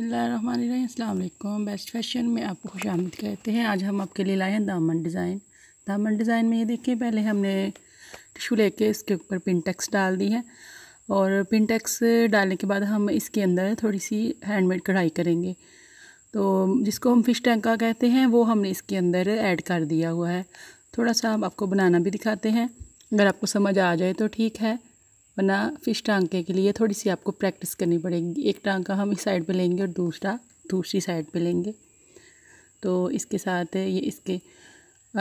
बसमिलीम best fashion में आपको खुश आमद कहते हैं आज हम आपके लिए लाए हैं दामन डिज़ाइन दामन डिज़ाइन में ये देखिए पहले हमने टिशू लेके इसके ऊपर पिनटेक्स डाल दी है और पिनटेक्स डालने के बाद हम इसके अंदर थोड़ी सी हैंडमेड कढ़ाई करेंगे तो जिसको हम फिश टैंका कहते हैं वो हमने इसके अंदर ऐड कर दिया हुआ है थोड़ा सा हम आपको बनाना भी दिखाते हैं अगर आपको समझ आ जाए तो ठीक है वरना फ़िश टांके के लिए थोड़ी सी आपको प्रैक्टिस करनी पड़ेगी एक टांका हम इस साइड पे लेंगे और दूसरा दूसरी साइड पे लेंगे तो इसके साथ ये इसके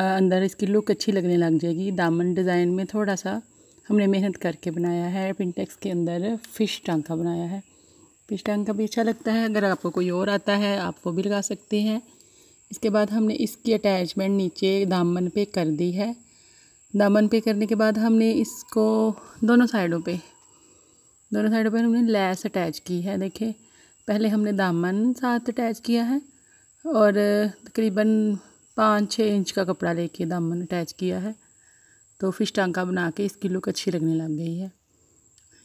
अंदर इसकी लुक अच्छी लगने लग जाएगी दामन डिज़ाइन में थोड़ा सा हमने मेहनत करके बनाया है पिंटेक्स के अंदर फ़िश टांका बनाया है फ़िश टांका भी अच्छा लगता है अगर आपको कोई और आता है आप वो भी लगा सकते हैं इसके बाद हमने इसकी अटैचमेंट नीचे दामन पे कर दी है दामन पे करने के बाद हमने इसको दोनों साइडों पे दोनों साइडों पे हमने लैस अटैच की है देखिए पहले हमने दामन साथ अटैच किया है और तकरीबन पाँच छः इंच का कपड़ा लेके दामन अटैच किया है तो फिश टांका बना के इसकी लुक अच्छी लगने लग गई है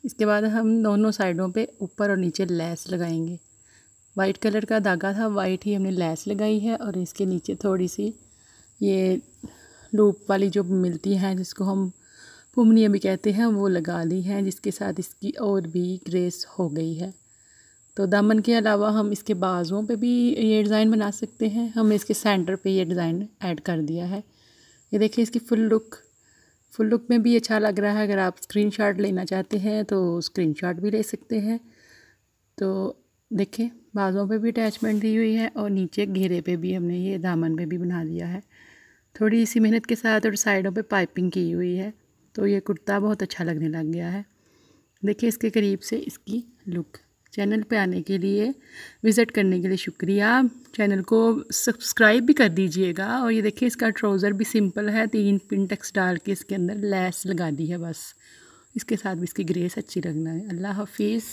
इसके बाद हम दोनों साइडों पे ऊपर और नीचे लैस लगाएंगे वाइट कलर का धागा था वाइट ही हमने लैस लगाई है और इसके नीचे थोड़ी सी ये लूप वाली जो मिलती हैं जिसको हम पुमनिया भी कहते हैं वो लगा ली हैं जिसके साथ इसकी और भी ग्रेस हो गई है तो दामन के अलावा हम इसके बाजुओं पे भी ये डिज़ाइन बना सकते हैं हमने इसके सेंटर पे ये डिज़ाइन ऐड कर दिया है ये देखिए इसकी फुल लुक फुल लुक में भी अच्छा लग रहा है अगर आप स्क्रीन लेना चाहते हैं तो स्क्रीन भी ले सकते हैं तो देखें बाज़ों पे भी अटैचमेंट दी हुई है और नीचे घेरे पे भी हमने ये दामन पे भी बना दिया है थोड़ी इसी मेहनत के साथ और साइडों पे पाइपिंग की हुई है तो ये कुर्ता बहुत अच्छा लगने लग गया है देखिए इसके करीब से इसकी लुक चैनल पे आने के लिए विज़िट करने के लिए शुक्रिया चैनल को सब्सक्राइब भी कर दीजिएगा और ये देखिए इसका ट्राउज़र भी सिंपल है तीन पिनटेक्स डाल के इसके अंदर लैस लगा दी है बस इसके साथ भी इसकी ग्रेस अच्छी लगना है अल्लाह हाफिज़